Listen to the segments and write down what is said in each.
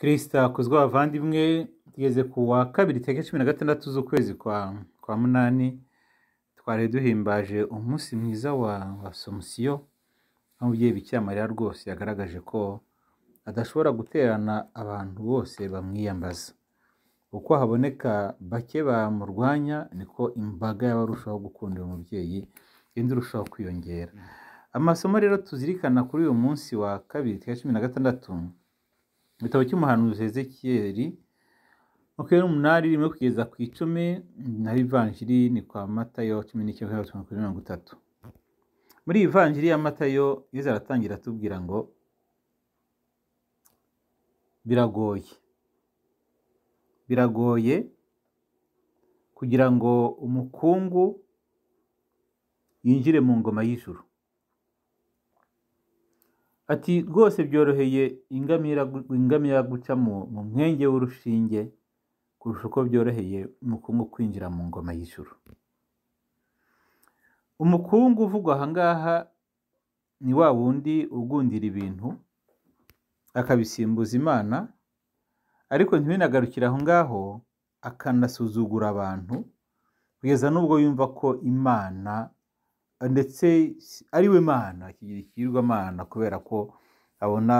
kirisita akozwe abavandimwe tugeze ku wa kabiri tariki cumi na gatandatu z'ukwezi kwa kwa munani twari duhimbaje umunsi mwiza wa somusiyo nk'umubyeyi bikira rwose yagaragaje ko adashobora guterana abantu bose bamwiyambaza uko haboneka bake bamurwanya niko imbaga y'abarushaho gukunda uyu mubyeyi indi irushaho kwiyongera amasomo rero tuzirikana kuri uyu munsi wa kabiri tariki cumi na gatandatu Igitabo cy'umuhanuzi Ezekiyeli makumyabiri n'umunani rimwe kugeza ku icumi na ivanjiri ni kwa matayo cumi n'icyenda kuri mirongo itatu muri iyi vanjiri ya matayo yezu aratangira atubwira ngo biragoye biragoye kugira ngo umukungu yinjire mu ngoma y'ijuru ati rwose byoroheye ingamira guca mu mwenge w'urushinge kurusha uko byoroheye umukungu kwinjira mu ngoma y'ijuru umukungu uvugwa ahangaha ni wa wundi ugundira ibintu akabisimbuza imana ariko ntibinagarukire aho ngaho akanasuzugura abantu kugeza n'ubwo yumva ko imana Uh, ndetse ari we mana mana kubera ko abona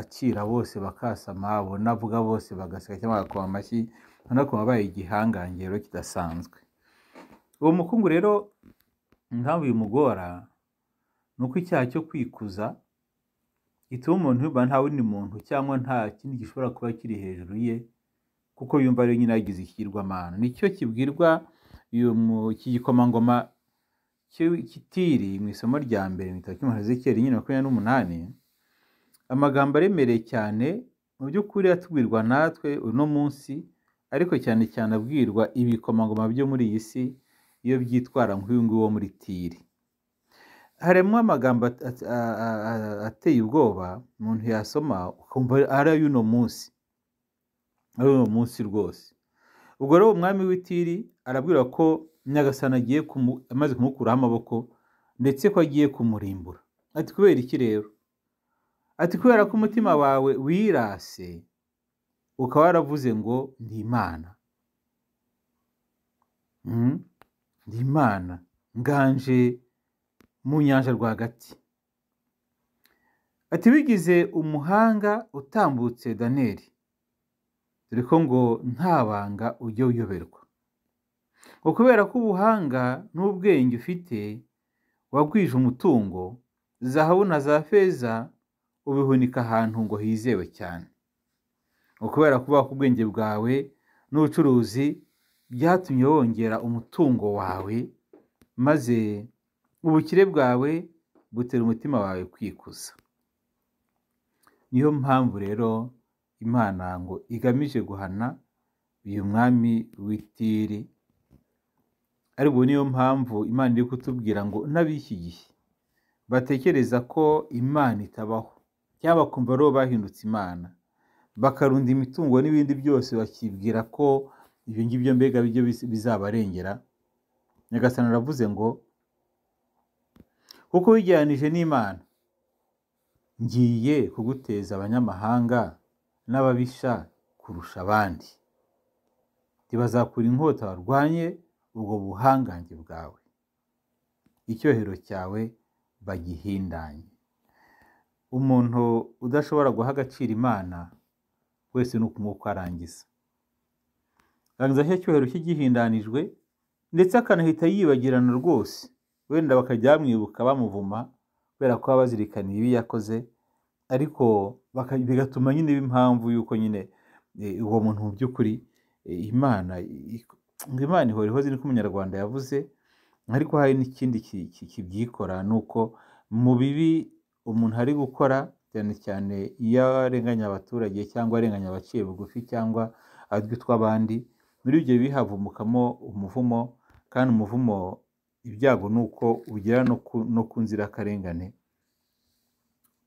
akira bose bakasama abona avuga bose bagaseka cyangwa bagakoma amashyi ubona ko wabaye igihangangiro kidasanzwe uwo mukungu rero impamvu bimugora ni uko icyaha cyo kwikuza gituma umuntu yumva nta wundi muntu cyangwa nta kindi gishobora kuba kiri hejuru ye kuko yumva ariwe nyine yagize ikigirwamana nicyo kibwirwa iki gikomangoma cy'itiri mu isomo rya mbere mu gitabo cy'umuhanuzi Ezekiyeli nyine makumyabiri n'umunani amagambo aremereye cyane mu by'ukuri atubwirwa natwe uno munsi ariko cyane cyane abwirwa ibikomangoma byo muri iyi si iyo byitwara nk'uyu nguyu wo muri tiri harimo amagambo ateye ubwoba umuntu yasoma ukumva ari ay'uno munsi ari uno munsi rwose ubwo rero umwami w'itiri arabwira ko nyagasani agiye amaze kumukuraho amaboko ndetse ko agiye kumurimbura ati kubera iki rero ati kubera ko umutima wawe wirase ukaba waravuze ngo ni imana hmm? ndi imana nganje mu nyanja rwagati ati bigize umuhanga utambutse daniyeli dore ko ngo nta banga ujye uyoberwa ngo kubera ko ubuhanga n'ubwenge ufite wagwije umutungo zahabu na za feza ubihunika ahantu ngo hizewe cyane ukubera kuba ubwenge bwawe n'ubucuruzi byatumye wongera umutungo wawe maze ubukire bwawe butera umutima wawe kwikuza niyo mpamvu rero imana ngo igamije guhana uyu mwami w'itiri ariko niyo mpamvu imana iri kutubwira ngo gihe batekereza ko imana itabaho cyangwa bakumva aribo bahindutse imana bakarunda imitungo n'ibindi byose bakibwira ko ibyo ngibyo mbega bijya bizabarengera nyagasani aravuze ngo kuko wigeranije n'imana ngiye kuguteza abanyamahanga n'ababisha kurusha abandi ntibazakura inkota barwanye ubwo buhangange bwawe icyohero cyawe bagihindanye umuntu udashobora guha agaciro imana wese ni ukumuha arangiza arangiza cya cyohero cye gihindanijwe ndetse akanahita yibagirana rwose wenda bakajya bamwibuka bamuvuma kubera ko baba ibi yakoze ariko bigatuma nyine impamvu y'uko nyine eh, uwo muntu mu by'ukuri eh, imana ngo imana ihora ihoze niko umunyarwanda yavuze ariko hari n'ikindi kibyikora ni uko mu bibi umuntu ari gukora cyane cyane iyo arenganya abaturage cyangwa arenganya abaciye bugufi cyangwa arya utw'abandi muri ibyo bibi umuvumo kandi umuvumo ibyago ni uko ugera no ku nzirakarengane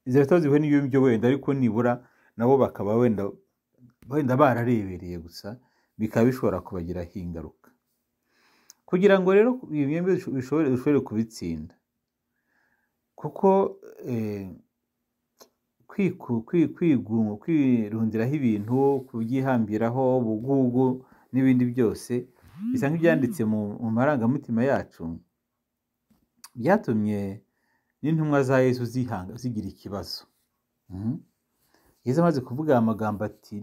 izo leta zihuye n'ibyo wenda ariko nibura nabo bakaba wenda bararebereye gusa bikaba bishobora kubagiraho ingaruka kugira ngo rero ibimyembe dushobore kubitsinda kuko eh, kwirundiraho ibintu kubyihambiraho ubugugu n'ibindi byose bisa nk'ibyanditse mu marangamutima yacu byatumye n'intumwa za yesu zihanga zigira ikibazo hmm? yesu amaze kuvuga aya magambo ati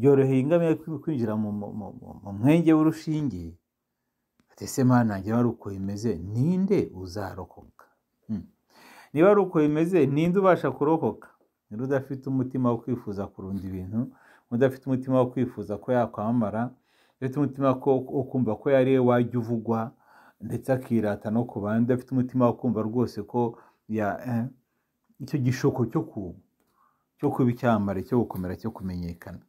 byoroheye ingamiya kwinjira mu mwenge w'urushinge ese mwana wari uko bimeze ninde uzarokoka hmm. niba ari uko bimeze ninde ubasha kurokoka niba udafite umutima wo kwifuza kurunda ibintu udafite umutima wo kwifuza ko yakwamamara udafite umutima wo kumva ko yari wajya uvugwa ndetse akirata no ku bandi udafite umutima wo kumva rwose ko ya eh, icyo gishoko cyo kuba icyamare cyo gukomera cyo kumenyekana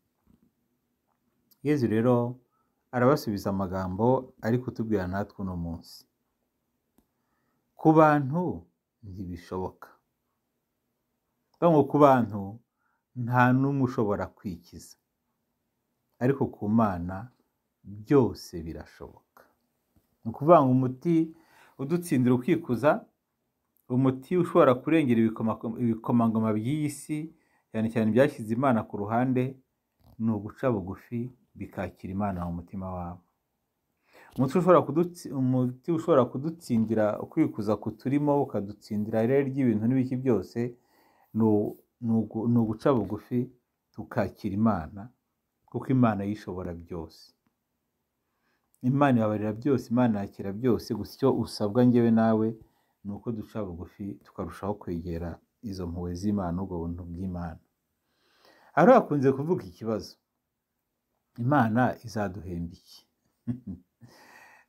yezu rero arabasubiza amagambo ari kutubwira natwe uno munsi ku bantu ntibishoboka bamwe ku bantu nta n'umwe ushobora kwikiza ariko ku mana byose birashoboka ni ukuvuga ngo umuti udutsindira ukikuza umuti ushobora kurengera ibikomangoma by'iyi si cyane cyane byashyize imana ku ruhande ni uguca bugufi bikakira imana mu mutima wabo umuti ushobora kudutsindira kwikuza ku turimo ukadutsindira irari ry'ibintu n'ibiki byose ni uguca bugufi tukakira imana kuko imana yishobora byose imana ibabarira byose imana yakira byose gusa icyo usabwa ngewe nawe ni uko duca bugufi tukarushaho kwegera izo mpuhwe z'imana ubwo buntu bw'imana hari hakunze kuvuga ikibazo imana izaduhemba iki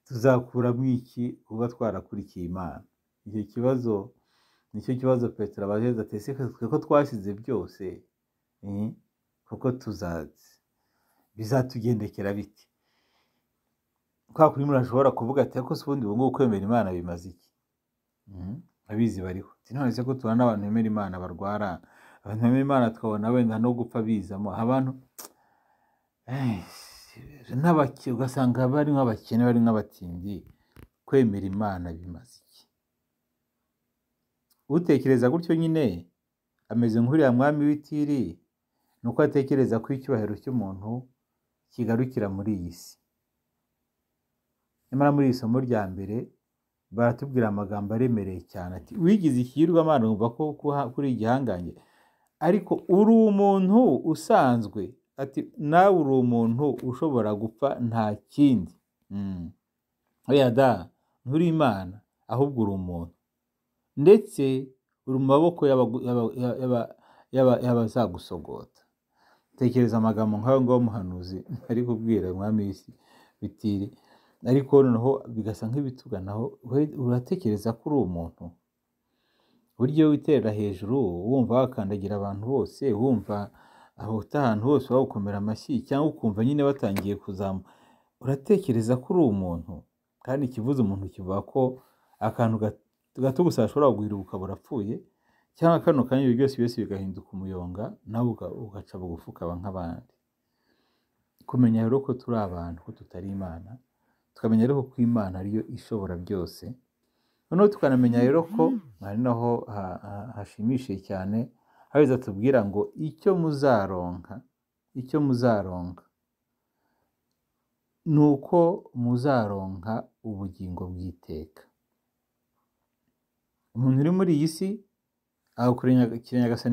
tuzakuramo iki kuba twarakurikiye imana icyo kibazo nicyo kibazo petero abajeza ati ko twashyize byose eh? kuko tuzazi bizatugendekera biti kwa kuri muri ashobora kuvuga ati ariko se ubundi ubu ngubu kwemera imana bimaze iki hmm? abizi bariho none se ko tubona n'abantu bemera imana barwara abantu bemera imana tukabona wenda no gupfa bizamo abantu Eh, ugasanga bari nk'abakene bari nk'abatindi kwemera imana bimaze iki utekereza gutyo nyine ameze nk'uriya mwami w'itiri ni uko atekereza ko icyubahiro cy'umuntu kigarukira muri iyi si nyamara muri iri somo rya mbere baratubwira amagambo aremereye cyane ati wigize ikiyirwamana wumva ko kuri igihangange ariko uri umuntu usanzwe ati nawe uri umuntu ushobora gupfa nta kindi hmm. da nturi imana ahubwo uri umuntu ndetse uri mu maboko y'abazagusogota tekereza amagambo nk'ayo ngaho umuhanuzi ari kubwira umwami w'isi bitire ariko noneho bigasa nk'ibituganaho uratekereza ko uri umuntu buryo witerera hejuru wumva wakandagira abantu bose wumva abawuta ahantu hose bawukomera amashyi cyangwa ukumva nyine batangiye kuzamu uratekereza ko uri umuntu kandi ikivuze umuntu kivuga ko akantu gato gusa gashobora kugwira ukaba urapfuye cyangwa kano kanya ibi byose byose bigahinduka umuyonga nawe ugaca bugufi ukaba nk'abandi kumenya rero ko turi abantu ko tutari imana tukamenya rero ko imana ariyo ishobora byose noneho tukanamenya rero ko mm-hmm. ari naho hashimishije cyane aho atubwira ngo icyo muzaronka icyo muzaronka ni uko muzaronka ubugingo bw'iteka umuntu uri muri iyi si agakoranya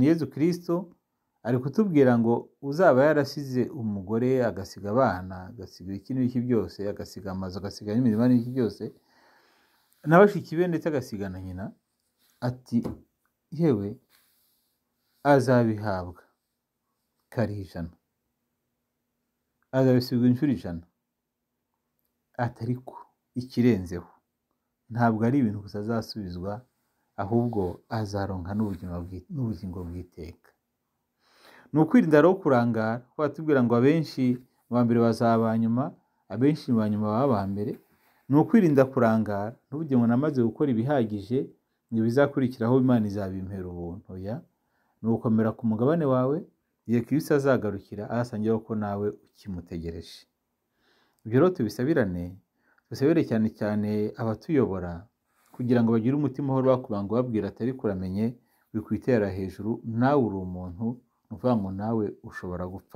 Yezu kirisito ari kutubwira ngo uzaba yarasize umugore agasiga abana agasiga iki n'iki byose agasiga amazu agasiga n'imirimo n'iki byose na bashiki be ndetse agasiga na nyina ati yewe azabihabwa kariha ijana azabisubirwa inshuro ijana atari ko ikirenzeho ntabwo ari ibintu gusa azasubizwa ahubwo azaronka n'ubugingo bw'iteka ni ukwirinda rero kurangara watubwira ngo abenshi ba mbere bazaba nyuma abenshi ba nyuma baba ba mbere ni ukwirinda kurangara ntubugenge namaze gukora ibihagije ntibizakurikiraho bizakurikiraho imana izabimpera ubuntu ya ni ugukomera ku mugabane wawe igihe Kirisi azagarukira ahasangira ko nawe ukimutegereje ibyo rero tubisabirane dusabire cyane cyane abatuyobora kugira ngo bagire umutima uhora ngo ubabwira atari kuramenye bikwitera hejuru nawe uri umuntu ni ngo nawe ushobora gupfa